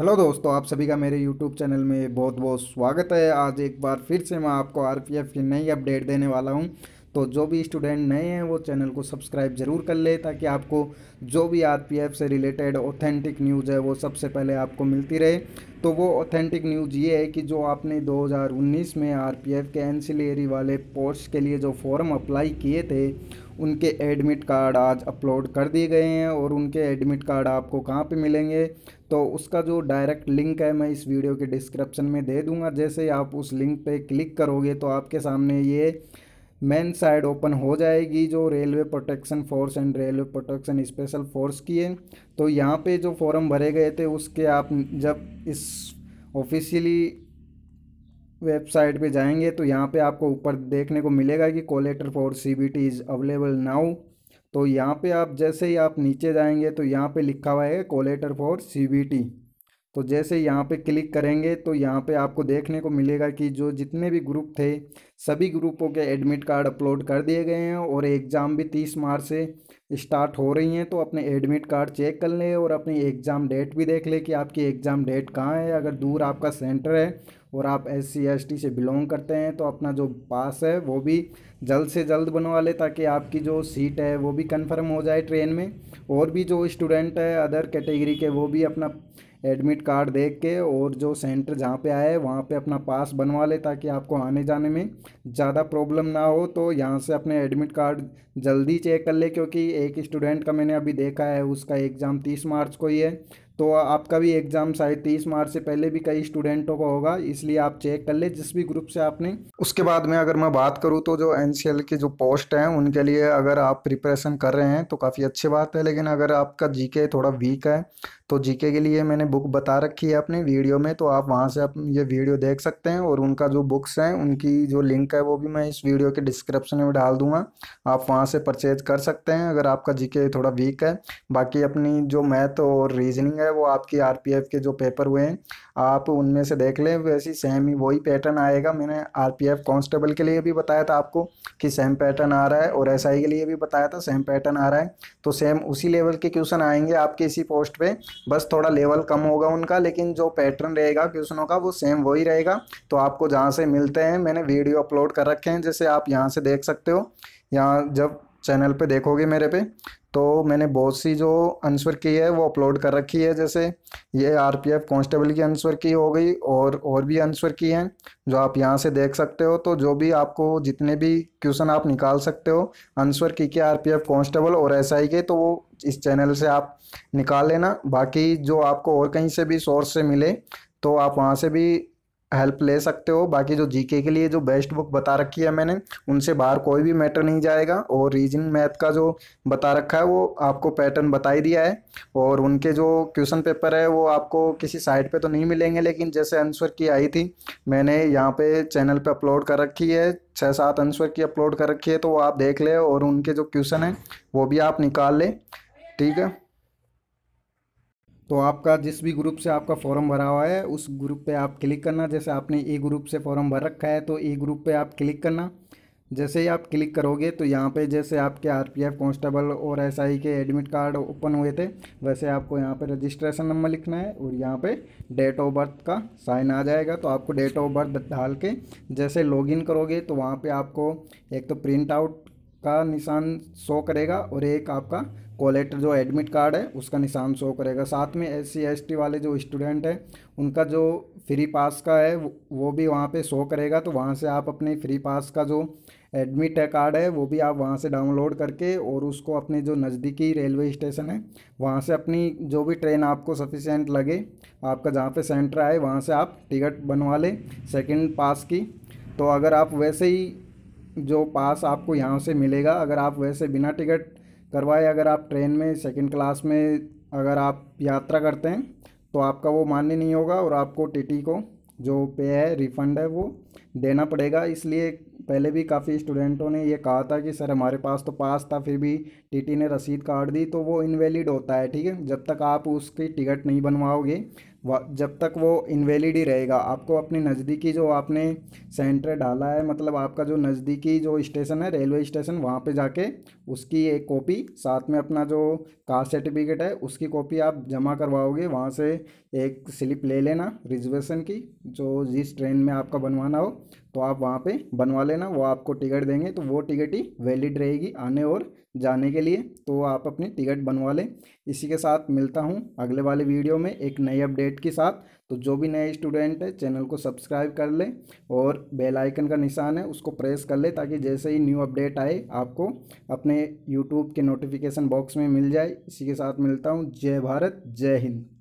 hello दोस्तों आप सभी का मेरे यूट्यूब चैनल में बहुत बहुत स्वागत है आज एक बार फिर से मैं आपको आरपीएफ की नई अपडेट देने वाला हूं तो जो भी स्टूडेंट नए हैं वो चैनल को सब्सक्राइब ज़रूर कर ले ताकि आपको जो भी आरपीएफ से रिलेटेड ऑथेंटिक न्यूज़ है वो सबसे पहले आपको मिलती रहे तो वो ऑथेंटिक न्यूज़ ये है कि जो आपने दो में आर के एनसिलेरी वाले पोस्ट के लिए जो फॉर्म अप्लाई किए थे उनके एडमिट कार्ड आज अपलोड कर दिए गए हैं और उनके एडमिट कार्ड आपको कहाँ पे मिलेंगे तो उसका जो डायरेक्ट लिंक है मैं इस वीडियो के डिस्क्रिप्शन में दे दूंगा जैसे ही आप उस लिंक पे क्लिक करोगे तो आपके सामने ये मेन साइड ओपन हो जाएगी जो railway protection force and railway protection special force की है तो यहाँ पर जो फॉर्म भरे गए थे उसके आप जब इस ऑफिशियली वेबसाइट पे जाएंगे तो यहाँ पे आपको ऊपर देखने को मिलेगा कि collator for C B T is available now तो यहाँ पे आप जैसे ही आप नीचे जाएंगे तो यहाँ पे लिखा हुआ है collator for C B T तो जैसे यहाँ पे क्लिक करेंगे तो यहाँ पे आपको देखने को मिलेगा कि जो जितने भी ग्रुप थे सभी ग्रुपों के एडमिट कार्ड अपलोड कर दिए गए हैं और एग्ज़ाम भी तीस मार्च से स्टार्ट हो रही हैं तो अपने एडमिट कार्ड चेक कर लें और अपनी एग्ज़ाम डेट भी देख लें कि आपकी एग्ज़ाम डेट कहाँ है अगर दूर आपका सेंटर है और आप एस सी से बिलोंग करते हैं तो अपना जो पास है वो भी जल्द से जल्द बनवा लें ताकि आपकी जो सीट है वो भी कंफर्म हो जाए ट्रेन में और भी जो स्टूडेंट है अदर कैटेगरी के वो भी अपना एडमिट कार्ड देख के और जो सेंटर जहाँ पे आए वहाँ पे अपना पास बनवा ले ताकि आपको आने जाने में ज़्यादा प्रॉब्लम ना हो तो यहाँ से अपने एडमिट कार्ड जल्दी चेक कर ले क्योंकि एक स्टूडेंट का मैंने अभी देखा है उसका एग्ज़ाम तीस मार्च को ही है तो आपका भी एग्ज़ाम शायद तेईस मार्च से पहले भी कई स्टूडेंटों का होगा इसलिए आप चेक कर ले जिस भी ग्रुप से आपने उसके बाद में अगर मैं बात करूँ तो जो एन के जो पोस्ट हैं उनके लिए अगर आप प्रिपरेशन कर रहे हैं तो काफ़ी अच्छी बात है लेकिन अगर आपका जी थोड़ा वीक है तो जी के लिए मैंने बुक बता रखी है अपने वीडियो में तो आप वहाँ से आप ये वीडियो देख सकते हैं और उनका जो बुक्स हैं उनकी जो लिंक है वो भी मैं इस वीडियो के डिस्क्रिप्शन में डाल दूंगा आप वहाँ से परचेज कर सकते हैं अगर आपका जी थोड़ा वीक है बाकी अपनी जो मैथ और रीजनिंग है है वो आपकी आरपीएफ के जो पेपर हुए हैं आप उनमें से देख लें वैसे सेम ही वही पैटर्न आएगा मैंने आरपीएफ कांस्टेबल के लिए भी बताया था आपको कि सेम पैटर्न आ रहा है और एसआई के लिए भी बताया था सेम पैटर्न आ रहा है तो सेम उसी लेवल के क्वेश्चन आएंगे आपके इसी पोस्ट पर बस थोड़ा लेवल कम होगा उनका लेकिन जो पैटर्न रहेगा क्वेश्चनों का वो सेम वही रहेगा तो आपको जहाँ से मिलते हैं मैंने वीडियो अपलोड कर रखे हैं जैसे आप यहाँ से देख सकते हो यहाँ जब चैनल पे देखोगे मेरे पे तो मैंने बहुत सी जो आंसर की है वो अपलोड कर रखी है जैसे ये आरपीएफ कांस्टेबल की आंसर की हो गई और और भी आंसर की हैं जो आप यहाँ से देख सकते हो तो जो भी आपको जितने भी क्वेश्चन आप निकाल सकते हो आंसर की के आरपीएफ कांस्टेबल और एसआई के तो वो इस चैनल से आप निकाल लेना बाकी जो आपको और कहीं से भी सोर्स से मिले तो आप वहाँ से भी हेल्प ले सकते हो बाकी जो जीके के लिए जो बेस्ट बुक बता रखी है मैंने उनसे बाहर कोई भी मैटर नहीं जाएगा और रीजन मैथ का जो बता रखा है वो आपको पैटर्न बता ही दिया है और उनके जो क्वेश्चन पेपर है वो आपको किसी साइट पे तो नहीं मिलेंगे लेकिन जैसे आंसर की आई थी मैंने यहाँ पे चैनल पे अपलोड कर रखी है छः सात आंसर की अपलोड कर रखी है तो वो आप देख ले और उनके जो क्वेश्चन हैं वो भी आप निकाल लें ठीक है तो आपका जिस भी ग्रुप से आपका फॉर्म भरा हुआ है उस ग्रुप पे आप क्लिक करना जैसे आपने ए ग्रुप से फॉर्म भर रखा है तो ए ग्रुप पे आप क्लिक करना जैसे ही आप क्लिक करोगे तो यहाँ पे जैसे आपके आरपीएफ कांस्टेबल और एसआई के एडमिट कार्ड ओपन हुए थे वैसे आपको यहाँ पे रजिस्ट्रेशन नंबर लिखना है और यहाँ पे डेट ऑफ बर्थ का साइन आ जाएगा तो आपको डेट ऑफ बर्थ डाल के जैसे लॉगिन करोगे तो वहाँ पे आपको एक तो प्रिंट आउट का निशान शो करेगा और एक आपका कॉलेटर जो एडमिट कार्ड है उसका निशान शो करेगा साथ में एस सी वाले जो स्टूडेंट हैं उनका जो फ्री पास का है वो भी वहाँ पे शो करेगा तो वहाँ से आप अपने फ्री पास का जो एडमिट है कार्ड है वो भी आप वहाँ से डाउनलोड करके और उसको अपने जो नज़दीकी रेलवे स्टेशन है वहाँ से अपनी जो भी ट्रेन आपको सफिशेंट लगे आपका जहाँ पर सेंटर आए वहाँ से आप टिकट बनवा लें सेकेंड पास की तो अगर आप वैसे ही जो पास आपको यहाँ से मिलेगा अगर आप वैसे बिना टिकट करवाए अगर आप ट्रेन में सेकंड क्लास में अगर आप यात्रा करते हैं तो आपका वो मान्य नहीं होगा और आपको टीटी को जो पे है रिफ़ंड है वो देना पड़ेगा इसलिए पहले भी काफ़ी स्टूडेंटों ने ये कहा था कि सर हमारे पास तो पास था फिर भी टीटी ने रसीद काट दी तो वो इनवैलिड होता है ठीक है जब तक आप उसकी टिकट नहीं बनवाओगे जब तक वो इनवेलिड ही रहेगा आपको अपने नज़दीकी जो आपने सेंटर डाला है मतलब आपका जो नज़दीकी जो स्टेशन है रेलवे स्टेशन वहाँ पे जाके उसकी एक कॉपी साथ में अपना जो कास्ट सर्टिफिकेट है उसकी कॉपी आप जमा करवाओगे वहाँ से एक स्लिप ले लेना रिजर्वेशन की जो जिस ट्रेन में आपका बनवाना हो तो आप वहाँ पर बनवा लेना वो आपको टिकट देंगे तो वो टिकट ही वैलिड रहेगी आने और जाने के लिए तो आप अपनी टिकट बनवा लें इसी के साथ मिलता हूँ अगले वाले वीडियो में एक नई अपडेट के साथ तो जो भी नए स्टूडेंट है चैनल को सब्सक्राइब कर लें और बेल आइकन का निशान है उसको प्रेस कर लें ताकि जैसे ही न्यू अपडेट आए आपको अपने यूट्यूब के नोटिफिकेशन बॉक्स में मिल जाए इसी के साथ मिलता हूँ जय भारत जय हिंद